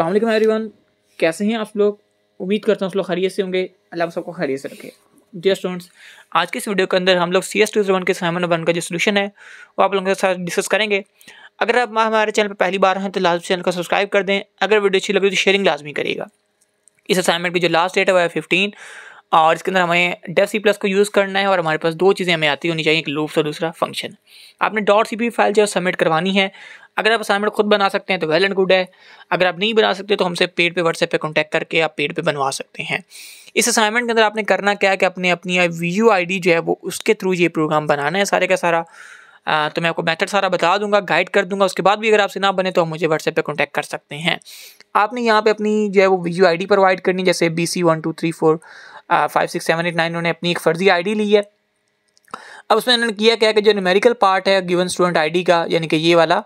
अल्लाम एवरीवन कैसे हैं आप लोग उम्मीद करता हूँ उस लोग खैरियत से होंगे अल्लाह सबको खैरियत से रखे डियर स्टूडेंट्स आज के इस वीडियो के अंदर हम लोग सी एस टू वन के सामान वन का जो सोल्यूशन है वो आप लोगों के साथ डिस्कस करेंगे अगर आप हमारे चैनल पर पहली बार हैं तो लाजमी चैनल को सब्सक्राइब कर दें अगर वीडियो अच्छी लगी तो शेयरिंग लाजमी करिएगा इस असाइनमेंट की जो लास्ट डेट है वह है फिफ्टीन और इसके अंदर हमें डेफ सी प्लस को यूज़ करना है और हमारे पास दो चीज़ें हमें आती होनी चाहिए एक लूप्स और दूसरा फंक्शन आपने डॉट सी फाइल जो है सबमिट करवानी है अगर आप असाइनमेंट खुद बना सकते हैं तो वेल एंड गुड है अगर आप नहीं बना सकते तो हमसे पेड पे व्हाट्सएप पे कॉन्टैक्ट करके आप पेड पे बनवा सकते हैं इस असाइनमेंट के अंदर आपने करना क्या है कि अपने अपनी वी यू आई जो है वो उसके थ्रू ये प्रोग्राम बनाना है सारे का सारा आ, तो मैं आपको मैथड सारा बता दूंगा गाइड कर दूंगा उसके बाद भी अगर आपसे ना बने तो आप मुझे व्हाट्सएप पर कॉन्टैक्ट कर सकते हैं आपने यहाँ पर अपनी जो है वो वी यू प्रोवाइड करनी जैसे B C one two three four five six seven eight nine उन्होंने अपनी एक फर्जी आईडी ली है अब उसमें उन्होंने किया क्या कि जो न्यूमेरिकल पार्ट है गिवन स्टूडेंट आईडी का यानी कि ये वाला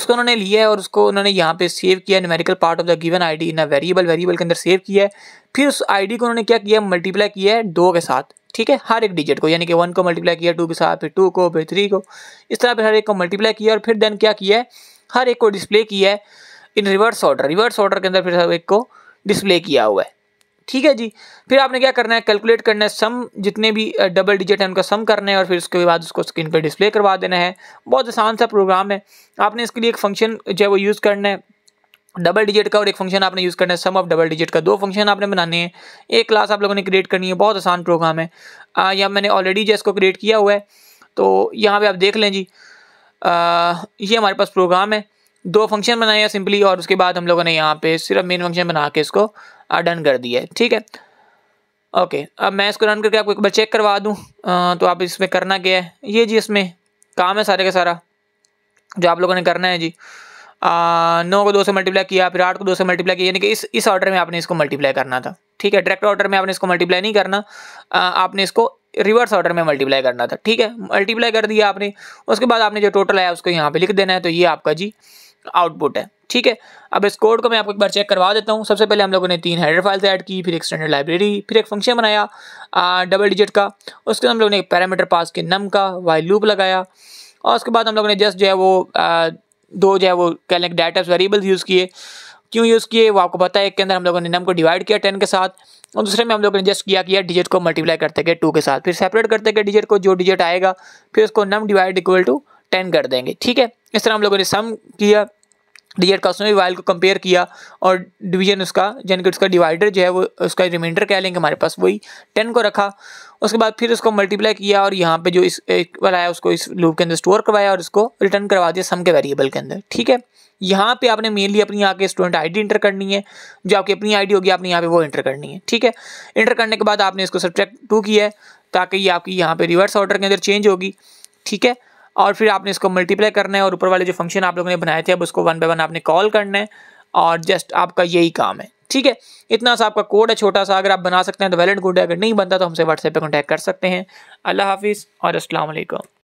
उसको उन्होंने लिया है और उसको उन्होंने यहाँ पे सेव किया numerical part of the given ID in a variable variable के अंदर सेव किया है फिर उस आईडी को उन्होंने क्या किया मल्टीप्लाई किया है दो के साथ ठीक है हर एक डिजिट को यानी कि वन को मल्टीप्लाई किया टू के साथ फिर टू को फिर थ्री को इस तरह फिर हर एक को मल्टीप्लाई किया और फिर देन क्या किया है हर एक को डिस्प्ले किया है in reverse order reverse order के अंदर फिर हर एक को डिस्प्ले किया हुआ है ठीक है जी फिर आपने क्या करना है कैलकुलेट करना है सम जितने भी डबल डिजिट है उनका सम करना है और फिर उसके बाद उसको स्क्रीन पर डिस्प्ले करवा देना है बहुत आसान सा प्रोग्राम है आपने इसके लिए एक फंक्शन जो है वो यूज़ करना है डबल डिजिट का और एक फंक्शन आपने यूज़ करना है सम ऑफ डबल डिजिट का दो फंक्शन आपने बनाने हैं एक क्लास आप लोगों ने क्रिएट करनी है बहुत आसान प्रोग्राम है या मैंने ऑलरेडी जो इसको क्रिएट किया हुआ है तो यहाँ पर आप देख लें जी आ, ये हमारे पास प्रोग्राम है दो फंक्शन बनाया सिंपली और उसके बाद हम लोगों ने यहाँ पे सिर्फ मेन फंक्शन बना के इसको डन कर दिया है ठीक है ओके अब मैं इसको रन करके आपको एक बार चेक करवा दूँ तो आप इसमें करना क्या है ये जी इसमें काम है सारे का सारा जो आप लोगों ने करना है जी आ, नौ को दो से मल्टीप्लाई किया फिर आठ को दो से मल्टीप्लाई किया यानी कि इस इस ऑर्डर में आपने इसको मल्टीप्लाई करना था ठीक है डायरेक्ट ऑर्डर में आपने इसको मल्टीप्लाई नहीं करना आ, आपने इसको रिवर्स ऑर्डर में मल्टीप्लाई करना था ठीक है मल्टीप्लाई कर दिया आपने उसके बाद आपने जो टोटल आया उसको यहाँ पे लिख देना है तो ये आपका जी आउटपुट है ठीक है अब इस कोड को मैं आपको एक बार चेक करवा देता हूँ सबसे पहले हम लोगों ने तीन हेडर फाइल्स ऐड की फिर एक स्टैंडर्ड लाइब्रेरी फिर एक फंक्शन बनाया आ, डबल डिजिट का उसके बाद हम लोगों ने एक पैरामीटर पास के नम का वाई लूप लगाया और उसके बाद हम लोगों ने जस्ट जो है वो आ, दो जो है वो कह लें डाटा वेरिएबल्स यूज़ किए क्यों यूज़ किए वो आपको पता है एक के अंदर हम लोगों ने नम को डिवाइड किया टेन के साथ और दूसरे में हम लोगों ने जस्ट किया किया डिजिट को मल्टीप्लाई करते गए टू के साथ फिर सेपरेट करते गए डिजिट को जो डिजिट आएगा फिर उसको num divide equal to ten कर देंगे ठीक है इस तरह हम लोगों ने सम किया डिजिट का उसमें वाइल को कंपेयर किया और डिवीजन उसका यानी कि उसका डिवाइडर जो है वो उसका रिमाइंडर कह लेंगे हमारे पास वही टेन को रखा उसके बाद फिर उसको मल्टीप्लाई किया और यहाँ पे जो इस वाला है उसको इस लूप के अंदर स्टोर करवाया और इसको रिटर्न करवा दिया सम के वेरिएबल के अंदर ठीक है यहाँ पे आपने मेनली अपनी यहाँ के स्टूडेंट आईडी इंटर करनी है जो आपकी अपनी आईडी होगी आपने यहाँ पे वो इंटर करनी है ठीक है इंटर करने के बाद आपने इसको सब्ट्रैक्ट टू किया है ताकि ये आपकी यहाँ पे रिवर्स ऑर्डर के अंदर चेंज होगी ठीक है और फिर आपने इसको मल्टीप्लाई करना है और ऊपर वाले जो फंक्शन आप लोगों ने बनाए थे अब उसको वन बाय वन आपने कॉल करना है और जस्ट आपका यही काम है ठीक है इतना सा आपका कोड है छोटा सा अगर आप बना सकते हैं तो वैलिड गुड है अगर नहीं बनता तो हमसे व्हाट्सएप पर कॉन्टैक्ट कर सकते हैं अल्लाह हाफिज़ और असलकम